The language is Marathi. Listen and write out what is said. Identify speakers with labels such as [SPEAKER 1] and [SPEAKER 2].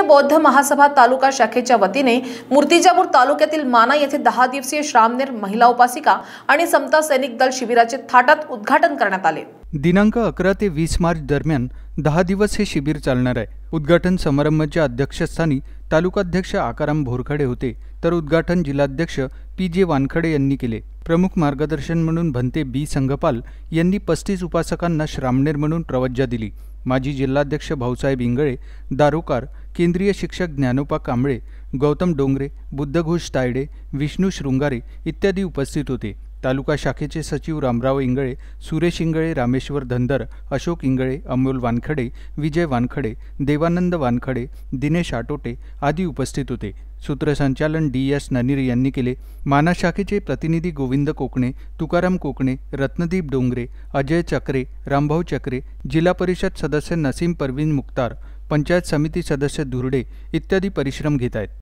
[SPEAKER 1] भारतीय बौद्ध महासभा तालुका शाखेच्या वतीने मूर्तिजापूर तालुक्यातील माना येथे दहा दिवसीय श्रामनेर महिला उपासिका आणि समता सैनिक दल शिबिराचे थाटात उद्घाटन करण्यात आले
[SPEAKER 2] दिनांक अकरा ते वीस मार्च दरम्यान दहा दिवस हे शिबिर चालणार आहे उद्घाटन समारंभाच्या अध्यक्षस्थानी तालुकाध्यक्ष आकाराम भोरखडे होते तर उद्घाटन जिल्हाध्यक्ष पी जे वानखडे यांनी केले प्रमुख मार्गदर्शन म्हणून भंते बी संघपाल यांनी पस्तीस उपासकांना श्रामनेर म्हणून प्रवज्जा दिली माजी जिल्हाध्यक्ष भाऊसाहेब इंगळे दारोकार केंद्रीय शिक्षक ज्ञानोपा कांबळे गौतम डोंगरे बुद्धघोष तायडे विष्णू शृंगारे इत्यादी उपस्थित होते तालुका शाखेचे सचिव रामराव इंगळे सुरेश इंगळे रामेश्वर धंदर अशोक इंगळे अमोल वानखडे विजय वानखडे देवानंद वानखडे दिनेश आटोटे आदी उपस्थित होते सूत्रसंचालन डी एस ननीर यांनी केले माना शाखेचे प्रतिनिधी गोविंद कोकणे तुकाराम कोकणे रत्नदीप डोंगरे अजय चक्रे रामभाऊ चक्रे जिल्हा परिषद सदस्य नसीम परवीन मुक्तार पंचायत समिती सदस्य धुरडे इत्यादी परिश्रम घेत आहेत